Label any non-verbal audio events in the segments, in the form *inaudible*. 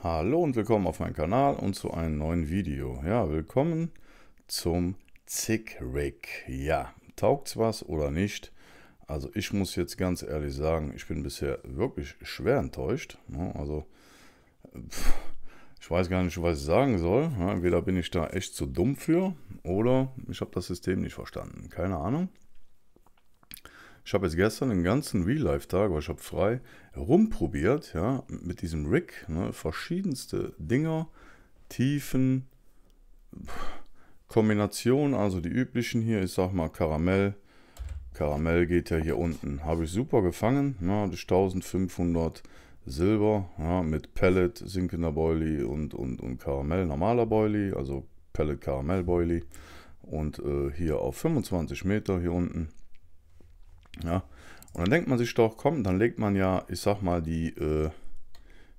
Hallo und willkommen auf meinem Kanal und zu einem neuen Video. Ja, willkommen zum Zick-Rig. Ja, taugt's was oder nicht? Also ich muss jetzt ganz ehrlich sagen, ich bin bisher wirklich schwer enttäuscht. Ne? Also ich weiß gar nicht, was ich sagen soll. Ne? Entweder bin ich da echt zu dumm für oder ich habe das System nicht verstanden. Keine Ahnung. Ich habe jetzt gestern den ganzen Real-Life-Tag, weil ich habe frei, rumprobiert, ja, mit diesem Rig, ne, verschiedenste Dinger, Tiefen, Kombinationen, also die üblichen hier, ich sag mal Karamell, Karamell geht ja hier unten, habe ich super gefangen, ne, durch 1500 Silber, ja, mit Pellet, sinkender Boilie und, und, und Karamell, normaler Boilie, also Pellet Karamell Boilie und äh, hier auf 25 Meter hier unten ja. Und dann denkt man sich doch, komm, dann legt man ja, ich sag mal, die, äh,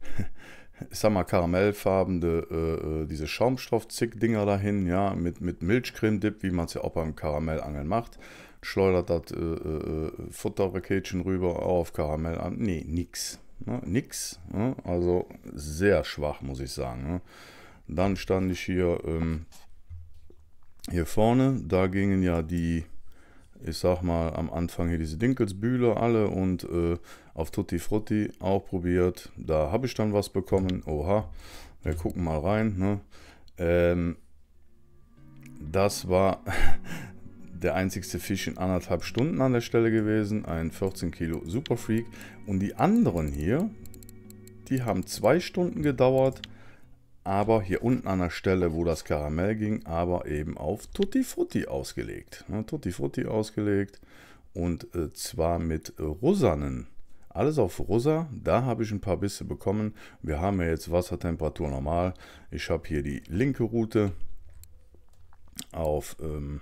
*laughs* ich sag mal, karamellfarbene, äh, äh, diese Schaumstoff-Zick-Dinger dahin, ja, mit, mit Milchcreme-Dip, wie man es ja auch beim Karamellangeln macht. Schleudert das äh, äh, äh Futterraketchen rüber auf Karamell an. Nee, nix. Ne? Nix. Ne? Also sehr schwach, muss ich sagen. Ne? Dann stand ich hier, ähm, hier vorne, da gingen ja die ich sag mal, am Anfang hier diese Dinkelsbühler alle und äh, auf Tutti Frutti auch probiert. Da habe ich dann was bekommen. Oha, wir gucken mal rein. Ne? Ähm, das war *laughs* der einzigste Fisch in anderthalb Stunden an der Stelle gewesen. Ein 14 Kilo Superfreak. Und die anderen hier, die haben zwei Stunden gedauert aber hier unten an der Stelle, wo das Karamell ging, aber eben auf Tutti Frutti ausgelegt. Ne, Tutti Frutti ausgelegt und äh, zwar mit äh, Rosanen. Alles auf Rosa, da habe ich ein paar Bisse bekommen. Wir haben ja jetzt Wassertemperatur normal. Ich habe hier die linke Route auf ähm,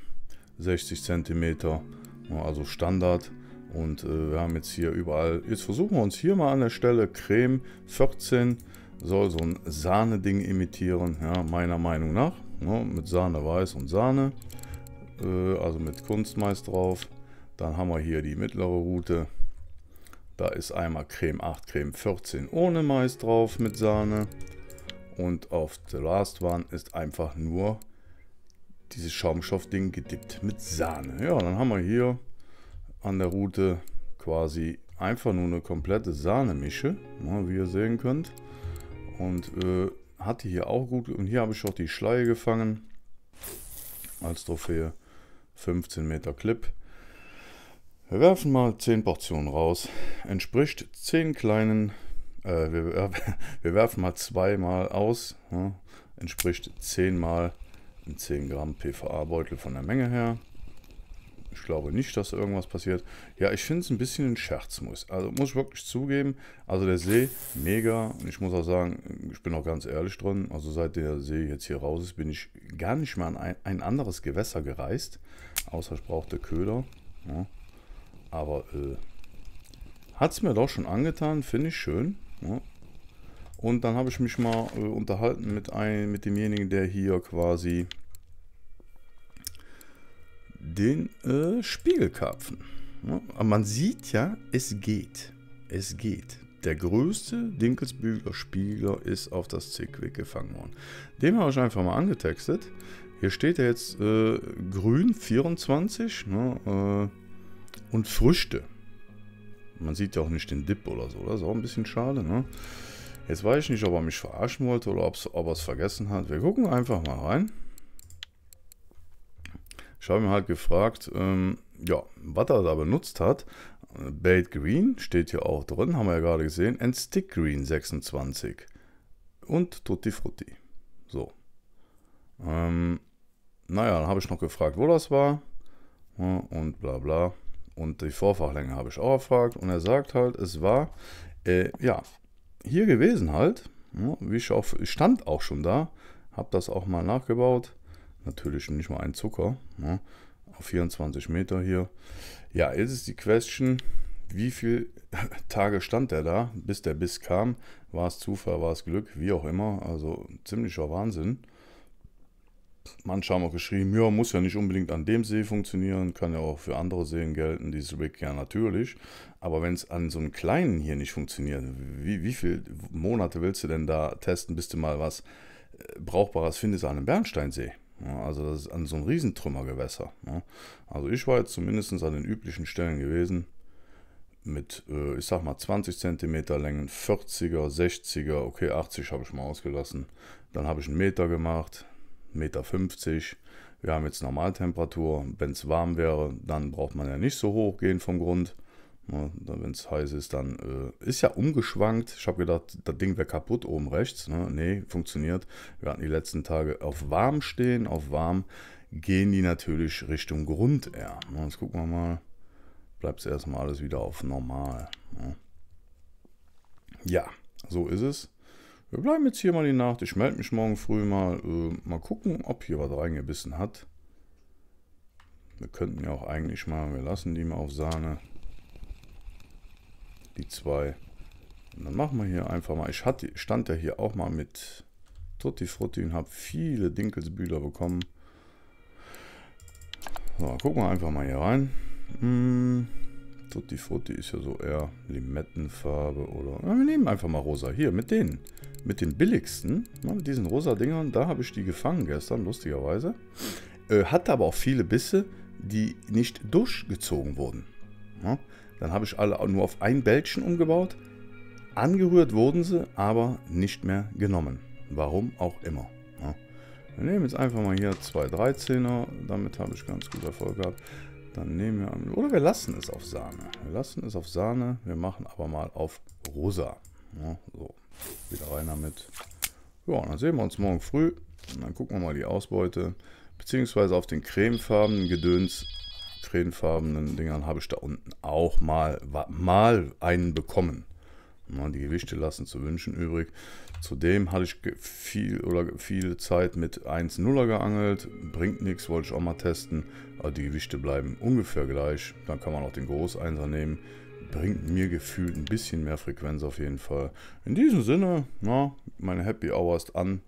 60 cm, ne, also Standard. Und äh, wir haben jetzt hier überall, jetzt versuchen wir uns hier mal an der Stelle Creme 14 soll so ein Sahne-Ding imitieren, ja, meiner Meinung nach. Ja, ne, mit Sahne weiß und Sahne, äh, also mit Kunstmais drauf. Dann haben wir hier die mittlere Route. Da ist einmal Creme 8, Creme 14 ohne Mais drauf mit Sahne. Und auf The Last One ist einfach nur dieses Schaumstoffding gedippt mit Sahne. Ja, dann haben wir hier an der Route quasi einfach nur eine komplette Sahnemische, ne, wie ihr sehen könnt. Und äh, hatte hier auch gut. Und hier habe ich auch die Schleie gefangen. Als Trophäe. 15 Meter Clip. Wir werfen mal 10 Portionen raus. Entspricht 10 kleinen. Äh, wir, *laughs* wir, werfen mal 2 mal aus. Ja, entspricht 10 mal 10 Gramm PVA-Beutel von der Menge her. Ich glaube nicht, dass irgendwas passiert. Ja, ich finde es ein bisschen ein Scherz, muss. Also muss ich wirklich zugeben. Also der See, mega. Und ich muss auch sagen, ich bin auch ganz ehrlich dran. Also seit der See jetzt hier raus ist, bin ich gar nicht mehr an ein, ein anderes Gewässer gereist. Außer ich brauchte Köder. Ja. Aber äh, hat es mir doch schon angetan. Finde ich schön. Ja. Und dann habe ich mich mal äh, unterhalten mit, ein, mit demjenigen, der hier quasi den äh, Spiegelkarpfen. aber man sieht ja, es geht. Es geht. Der größte Dinkelsbügeler Spieler ist auf das Zickwick gefangen worden. Den habe ich einfach mal angetextet. Hier steht ja jetzt äh, grün 24 ne, äh, und Früchte. Man sieht ja auch nicht den Dip oder so. Das ist auch ein bisschen schade. Ne? Jetzt weiß ich nicht, ob er mich verarschen wollte oder ob er es vergessen hat. Wir gucken einfach mal rein. Ich habe ihn halt gefragt, ähm, ja, was er da benutzt hat. Bait Green steht hier auch drin, haben wir ja gerade gesehen. And Stick Green 26. Und Tutti Frutti. So. Ähm, naja, dann habe ich noch gefragt, wo das war. und bla bla. Und die Vorfachlänge habe ich auch erfragt. Und er sagt halt, es war, äh, ja, hier gewesen halt. Ja, wie ich auch, ich stand auch schon da. Habe das auch mal nachgebaut natürlich nicht mal ein Zucker. Ne? Auf 24 Meter hier. Ja, jetzt ist die Question, wie viele *laughs* Tage stand der da, bis der Biss kam? War es Zufall, war es Glück, wie auch immer. Also ziemlicher Wahnsinn. Manche haben auch geschrieben, ja, muss ja nicht unbedingt an dem See funktionieren, kann ja auch für andere Seen gelten, dieses Rig ja natürlich. Aber wenn es an so einem kleinen hier nicht funktioniert, wie, wie viele Monate willst du denn da testen, bis du mal was äh, Brauchbares findest an einem Bernsteinsee? also das ist an so ein Riesentrümmergewässer. Ne? Also ich war jetzt zumindest an den üblichen Stellen gewesen mit, äh, ich sag mal, 20 cm Längen, 40er, 60er, okay, 80 habe ich mal ausgelassen. Dann habe ich einen Meter gemacht, Meter 50. Wir haben jetzt Normaltemperatur. Wenn es warm wäre, dann braucht man ja nicht so hoch gehen vom Grund. Ne, Wenn es heiß ist, dann äh, ist ja umgeschwankt. Ich habe gedacht, das Ding wäre kaputt oben rechts. Ne? Nee, funktioniert. Wir hatten die letzten Tage auf warm stehen. Auf warm gehen die natürlich Richtung Grund eher. Ne? Jetzt gucken wir mal. Bleibt es erstmal alles wieder auf normal. Ne? Ja, so ist es. Wir bleiben jetzt hier mal die Nacht. Ich melde mich morgen früh mal. Äh, mal gucken, ob hier was reingebissen hat. Wir könnten ja auch eigentlich mal, wir lassen die mal auf Sahne. Die zwei. Und dann machen wir hier einfach mal. Ich hatte, stand ja hier auch mal mit Tutti Frutti und habe viele Dinkelsbühler bekommen. So, gucken wir einfach mal hier rein. Mm, Tutti Frutti ist ja so eher Limettenfarbe oder... Ja, wir nehmen einfach mal rosa. Hier, mit denen. Mit den billigsten. Ja, ne, mit diesen rosa Dingern. Da habe ich die gefangen gestern, lustigerweise. Äh, hatte aber auch viele Bisse, die nicht durchgezogen wurden. Ja? Ne? Dann habe ich alle nur auf ein Bällchen umgebaut. Angerührt wurden sie, aber nicht mehr genommen. Warum auch immer. Ja. Wir nehmen jetzt einfach mal hier zwei 13er. Damit habe ich ganz gut Erfolg gehabt. Dann nehmen wir Oder wir lassen es auf Sahne. Wir lassen es auf Sahne. Wir machen aber mal auf rosa. Ja, so, wieder rein damit. Ja, dann sehen wir uns morgen früh. Und dann gucken wir mal die Ausbeute. Beziehungsweise auf den cremefarbenen Gedöns tränenfarbenen Dingern habe ich da unten auch mal, mal einen bekommen. Die Gewichte lassen zu wünschen übrig. Zudem hatte ich viel oder viele Zeit mit 1-0er geangelt. Bringt nichts, wollte ich auch mal testen. Aber die Gewichte bleiben ungefähr gleich. Dann kann man auch den Großeinser nehmen. Bringt mir gefühlt ein bisschen mehr Frequenz auf jeden Fall. In diesem Sinne, na, meine Happy Hour ist an.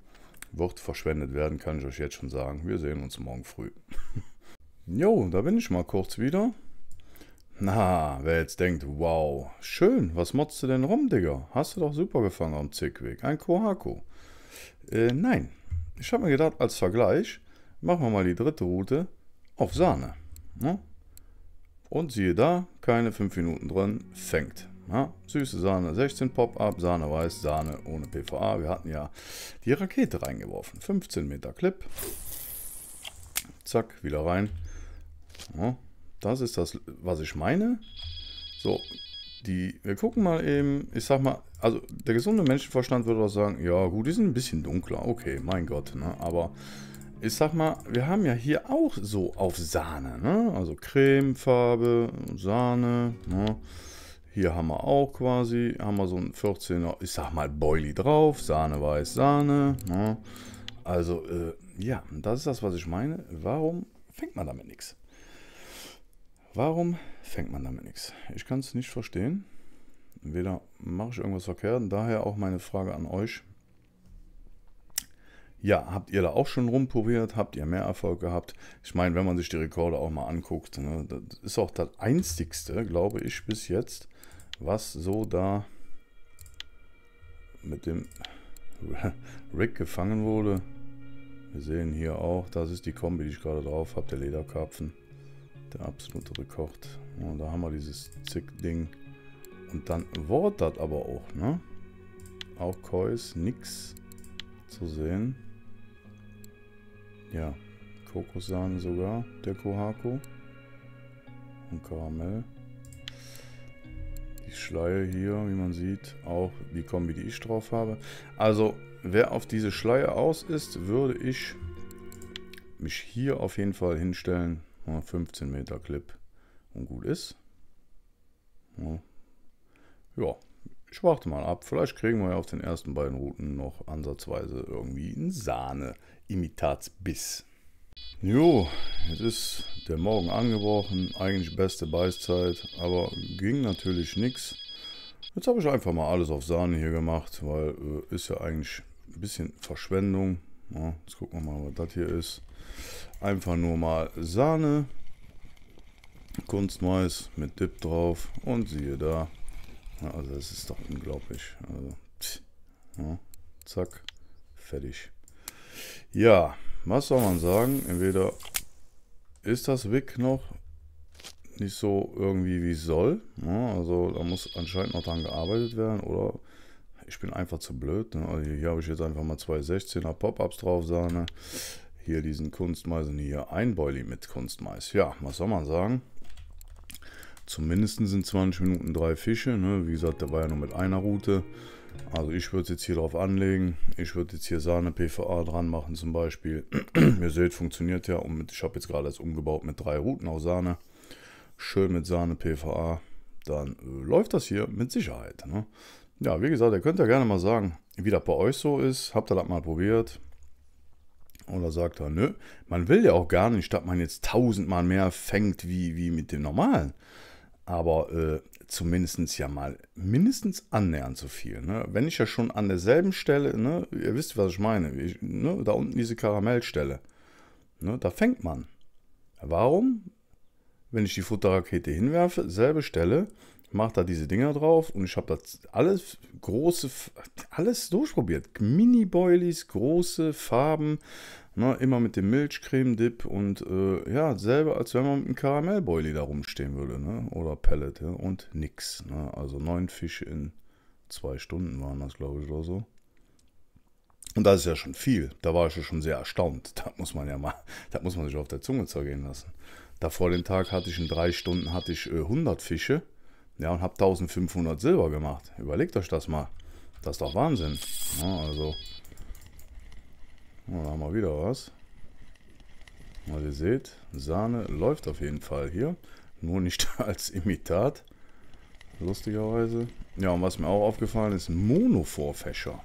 Wird verschwendet werden, kann ich euch jetzt schon sagen. Wir sehen uns morgen früh. *laughs* Jo, da bin ich mal kurz wieder. Na, wer jetzt denkt, wow, schön, was motzt du denn rum, Digga? Hast du doch super gefangen am Zickweg. Ein Kohaku. Äh, nein. Ich habe mir gedacht, als Vergleich machen wir mal die dritte Route auf Sahne. Ne? Und siehe da, keine 5 Minuten drin, fängt. Ja, ne? süße Sahne 16 Pop-Up, Sahne weiß, Sahne ohne PVA. Wir hatten ja die Rakete reingeworfen. 15 Meter Clip. Zack, wieder rein. Ja, das ist das, was ich meine. So, die, wir gucken mal eben, ich sag mal, also der gesunde Menschenverstand würde auch sagen, ja gut, die sind ein bisschen dunkler, okay, mein Gott, ne? aber ich sag mal, wir haben ja hier auch so auf Sahne, ne? also Cremefarbe, Sahne, ne? hier haben wir auch quasi, haben wir so ein 14er, ich sag mal Boily drauf, Sahne weiß, Sahne, ne? also äh, ja, das ist das, was ich meine, warum fängt man damit nichts? Warum fängt man damit nichts? Ich kann es nicht verstehen. Weder mache ich irgendwas verkehrt. Daher auch meine Frage an euch. Ja, habt ihr da auch schon rumprobiert? Habt ihr mehr Erfolg gehabt? Ich meine, wenn man sich die Rekorde auch mal anguckt, ne, das ist auch das Einzigste, glaube ich, bis jetzt, was so da mit dem *laughs* Rick gefangen wurde. Wir sehen hier auch, das ist die Kombi, die ich gerade drauf habe, der Lederkarpfen. Der absolute Rekord. Und da haben wir dieses Zick-Ding. Und dann war das aber auch, ne? Auch Kois, nix zu sehen. Ja, Kokosan sogar, der Kohako. Und Karamell. Die Schleie hier, wie man sieht, auch die Kombi, die ich drauf habe. Also, wer auf diese Schleie aus ist, würde ich mich hier auf jeden Fall hinstellen 15 Meter Clip und gut ist. Ja. ich warte mal ab. Vielleicht kriegen wir ja auf den ersten beiden Routen noch ansatzweise irgendwie einen Sahne-Imitatsbiss. Jo, jetzt ist der Morgen angebrochen. Eigentlich beste Beißzeit, aber ging natürlich nichts. Jetzt habe ich einfach mal alles auf Sahne hier gemacht, weil äh, ist ja eigentlich ein bisschen Verschwendung. Ja, jetzt gucken wir mal, was das hier ist einfach nur mal Sahne, Kunstmais mit Dip drauf und siehe da. Also das ist doch unglaublich. Also, ja, zack, fertig. Ja, was soll man sagen? Entweder ist das Wick noch nicht so irgendwie wie es soll. Ja, ne? also da muss anscheinend noch dran gearbeitet werden oder ich bin einfach zu blöd. Ne? Also hier habe ich jetzt einfach mal zwei 16er Pop-Ups drauf, Sahne. Hier diesen Kunstmais und hier ein Boilie mit Kunstmais. Ja, was soll man sagen? Zumindest sind 20 Minuten drei Fische. Ne? Wie gesagt, der war ja nur mit einer Route. Also ich würde jetzt hier drauf anlegen. Ich würde jetzt hier Sahne PVA dran machen zum Beispiel. *clears throat* Ihr seht, funktioniert ja. Und mit, ich habe jetzt gerade das umgebaut mit drei Routen aus Sahne. Schön mit Sahne PVA. Dann äh, läuft das hier mit Sicherheit. Ne? Ja, wie gesagt, ihr könnt ja gerne mal sagen, wie das bei euch so ist. Habt ihr das mal probiert? Oder sagt er, nö, man will ja auch gar nicht, dass man jetzt tausendmal mehr fängt wie, wie mit dem normalen. Aber äh, zumindest ja mal mindestens annähernd so viel. Ne? Wenn ich ja schon an derselben Stelle, ne, ihr wisst, was ich meine, ich, ne, da unten diese Karamellstelle, ne, da fängt man. Warum? Wenn ich die Futterrakete hinwerfe, selbe Stelle, mache da diese Dinger drauf und ich habe da alles große, alles durchprobiert. Mini-Boilies, große Farben, Ne, immer mit dem Milchcreme-Dip und äh, ja, selber als wenn man mit einem Karamellboilie da rumstehen würde, ne? Oder Pellet, ja? Und nix. Ne? Also neun Fische in zwei Stunden waren das, glaube ich, oder so. Und das ist ja schon viel. Da war ich ja schon sehr erstaunt. Da muss man ja mal, da muss man sich auf der Zunge zergehen lassen. Da vor dem Tag hatte ich in drei Stunden hatte ich äh, 100 Fische, ja, und habe 1500 Silber gemacht. Überlegt euch das mal. Das ist doch Wahnsinn. Ja, ne, also, da haben wir wieder was. Also ihr seht, Sahne läuft auf jeden Fall hier. Nur nicht *laughs* als Imitat. Lustigerweise. Ja, und was mir auch aufgefallen ist, Mono-Vorfächer.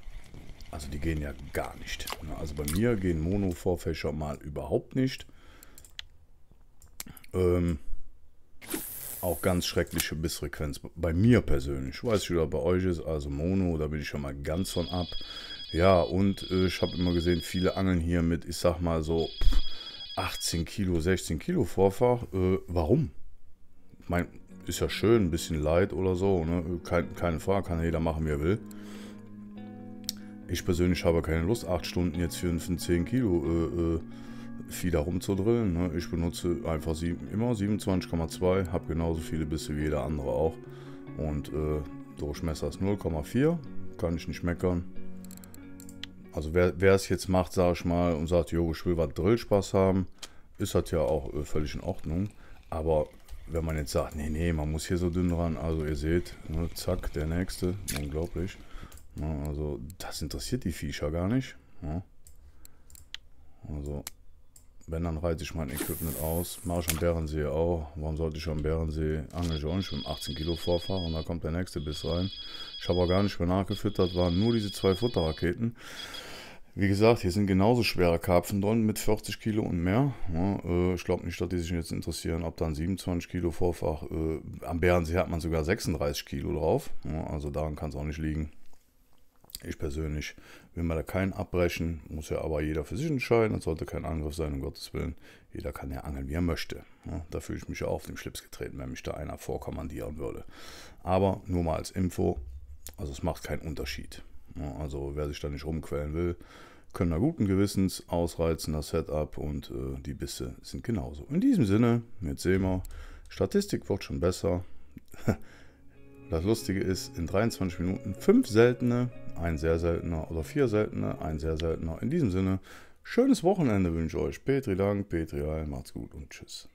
Also die gehen ja gar nicht. Ne, also bei mir gehen Mono-Vorfächer mal überhaupt nicht. Ähm, auch ganz schreckliche Bissfrequenz. Bei mir persönlich. Ich weiß nicht, wie das bei euch ist. Also Mono, da bin ich schon mal ganz von ab. Ja, und äh, ich habe immer gesehen, viele angeln hier mit, ich sag mal so 18 Kilo, 16 Kilo Vorfach. Äh, warum? Mein, ist ja schön, ein bisschen Leid oder so. Ne? Kein, keine Frage, kann jeder machen, wie er will. Ich persönlich habe keine Lust, 8 Stunden jetzt für einen 10 Kilo äh, äh, Vieh da rumzudrillen. Ne? Ich benutze einfach sieben, immer 27,2, habe genauso viele Bisse wie jeder andere auch. Und äh, Durchmesser ist 0,4, kann ich nicht meckern. Also wer, wer es jetzt macht, sage ich mal, und sagt, jo, ich will was Drillspaß haben, ist das ja auch äh, völlig in Ordnung. Aber wenn man jetzt sagt, nee, nee, man muss hier so dünn ran, also ihr seht, ne, zack, der nächste, unglaublich. Ja, ne, also das interessiert die Viecher gar nicht. Ja. Ne. Also wenn, dann reize ich mein Equipment aus. Mache ich am Bärensee auch. Warum sollte ich am Bärensee angeln? Ich auch nicht mit 18 Kilo Vorfahr und da kommt der nächste Biss rein. Ich habe auch gar nicht mehr nachgefüttert, waren nur diese zwei Futterraketen. Wie gesagt, hier sind genauso schwere Karpfen drin mit 40 Kilo und mehr. Ja, äh, ich glaube nicht, dass die sich jetzt interessieren, ob dann 27 Kilo Vorfach. Äh, am Bärensee hat man sogar 36 Kilo drauf. Ja, also daran kann es auch nicht liegen. Ich persönlich will mir da keinen abbrechen, muss ja aber jeder für sich entscheiden. Das sollte kein Angriff sein, um Gottes Willen. Jeder kann ja angeln, wie er möchte. Ja, da fühle ich mich ja auf den Schlips getreten, wenn mich da einer vorkommandieren würde. Aber nur mal als Info, also es macht keinen Unterschied. Ja, also wer sich da nicht rumquellen will, können da guten Gewissens ausreizen das Setup und äh, die Bisse sind genauso. In diesem Sinne, jetzt sehen wir, Statistik wird schon besser. *laughs* Das Lustige ist, in 23 Minuten fünf seltene ein sehr seltener oder vier seltene, ein sehr seltener. In diesem Sinne, schönes Wochenende wünsche ich euch. Petri Dank, Petri Heil, macht's gut und tschüss.